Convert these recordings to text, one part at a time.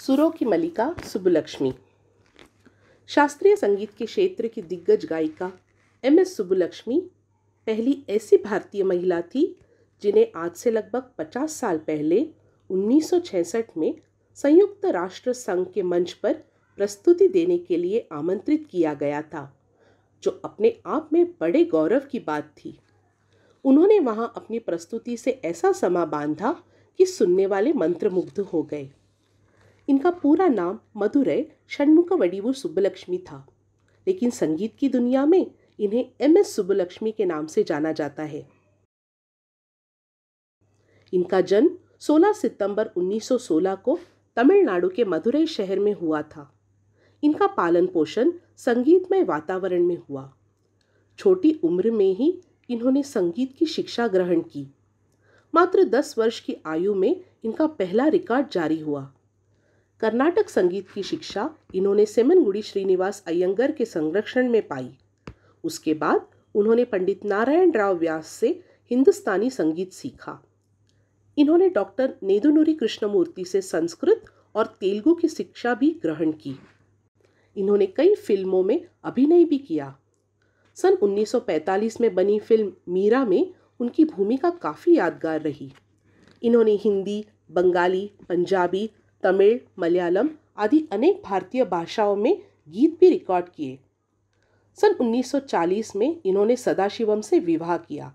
सुरों की मलिका सुबुलक्ष्मी शास्त्रीय संगीत के क्षेत्र की दिग्गज गायिका एम एस सुबुलक्ष्मी पहली ऐसी भारतीय महिला थी जिन्हें आज से लगभग 50 साल पहले 1966 में संयुक्त राष्ट्र संघ के मंच पर प्रस्तुति देने के लिए आमंत्रित किया गया था जो अपने आप में बड़े गौरव की बात थी उन्होंने वहाँ अपनी प्रस्तुति से ऐसा समा बांधा कि सुनने वाले मंत्रमुग्ध हो गए इनका पूरा नाम मधुरय षणमुख वडीव सुब्बलक्ष्मी था लेकिन संगीत की दुनिया में इन्हें एम एस सुब्बलक्ष्मी के नाम से जाना जाता है इनका जन्म 16 सितंबर 1916 को तमिलनाडु के मदुरई शहर में हुआ था इनका पालन पोषण संगीतमय वातावरण में हुआ छोटी उम्र में ही इन्होंने संगीत की शिक्षा ग्रहण की मात्र 10 वर्ष की आयु में इनका पहला रिकॉर्ड जारी हुआ कर्नाटक संगीत की शिक्षा इन्होंने सेमनगुड़ी श्रीनिवास अयंगर के संरक्षण में पाई उसके बाद उन्होंने पंडित नारायण राव व्यास से हिंदुस्तानी संगीत सीखा इन्होंने डॉक्टर नेदुनूरी कृष्णमूर्ति से संस्कृत और तेलुगु की शिक्षा भी ग्रहण की इन्होंने कई फिल्मों में अभिनय भी किया सन 1945 में बनी फिल्म मीरा में उनकी भूमिका काफ़ी यादगार रही इन्होंने हिंदी बंगाली पंजाबी तमिल मलयालम आदि अनेक भारतीय भाषाओं में गीत भी रिकॉर्ड किए सन 1940 में इन्होंने सदाशिवम से विवाह किया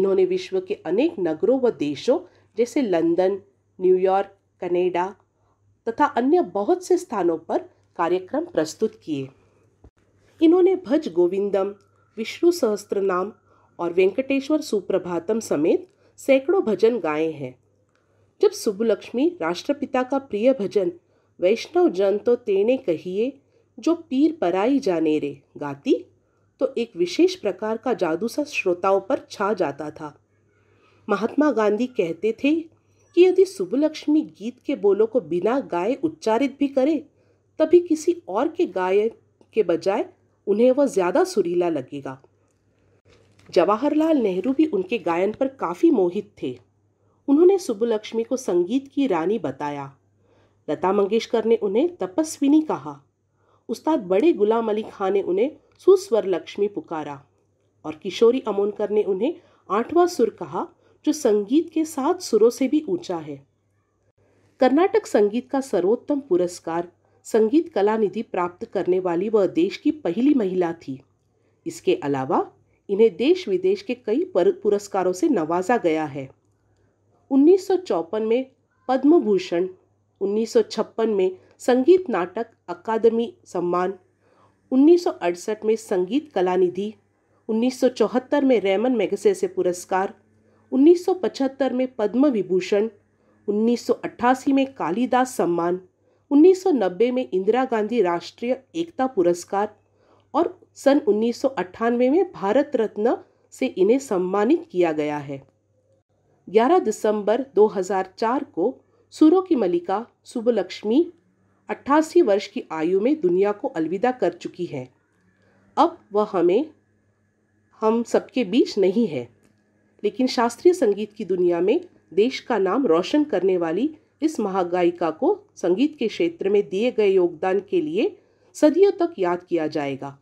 इन्होंने विश्व के अनेक नगरों व देशों जैसे लंदन न्यूयॉर्क कनेडा तथा अन्य बहुत से स्थानों पर कार्यक्रम प्रस्तुत किए इन्होंने भज गोविंदम विष्णु सहस्त्र नाम और वेंकटेश्वर सुप्रभातम समेत सैकड़ों भजन गाए हैं जब सुबुलक्ष्मी राष्ट्रपिता का प्रिय भजन वैष्णव जन तो तेने कहिए जो पीर पराई जाने रे गाती तो एक विशेष प्रकार का जादू सा श्रोताओं पर छा जाता था महात्मा गांधी कहते थे कि यदि सुबुलक्ष्मी गीत के बोलों को बिना गाए उच्चारित भी करे तभी किसी और के गाय के बजाय उन्हें वह ज़्यादा सुरीला लगेगा जवाहरलाल नेहरू भी उनके गायन पर काफ़ी मोहित थे उन्होंने सुब्बुलक्ष्मी को संगीत की रानी बताया लता मंगेशकर ने उन्हें तपस्विनी कहा उस्ताद बड़े गुलाम अली खां ने उन्हें सुस्वर लक्ष्मी पुकारा और किशोरी अमोनकर ने उन्हें आठवां सुर कहा जो संगीत के सात सुरों से भी ऊंचा है कर्नाटक संगीत का सर्वोत्तम पुरस्कार संगीत कला निधि प्राप्त करने वाली वह देश की पहली महिला थी इसके अलावा इन्हें देश विदेश के कई पुरस्कारों से नवाजा गया है उन्नीस में पद्म भूषण उन्नीस में संगीत नाटक अकादमी सम्मान उन्नीस में संगीत कला निधि 1974 में रेमन मैगसे से पुरस्कार 1975 में पद्म विभूषण 1988 में कालिदास सम्मान 1990 में इंदिरा गांधी राष्ट्रीय एकता पुरस्कार और सन उन्नीस में भारत रत्न से इन्हें सम्मानित किया गया है 11 दिसंबर 2004 को सूरों की मलिका सुबलक्ष्मी 88 वर्ष की आयु में दुनिया को अलविदा कर चुकी हैं अब वह हमें हम सबके बीच नहीं है लेकिन शास्त्रीय संगीत की दुनिया में देश का नाम रोशन करने वाली इस महागायिका को संगीत के क्षेत्र में दिए गए योगदान के लिए सदियों तक याद किया जाएगा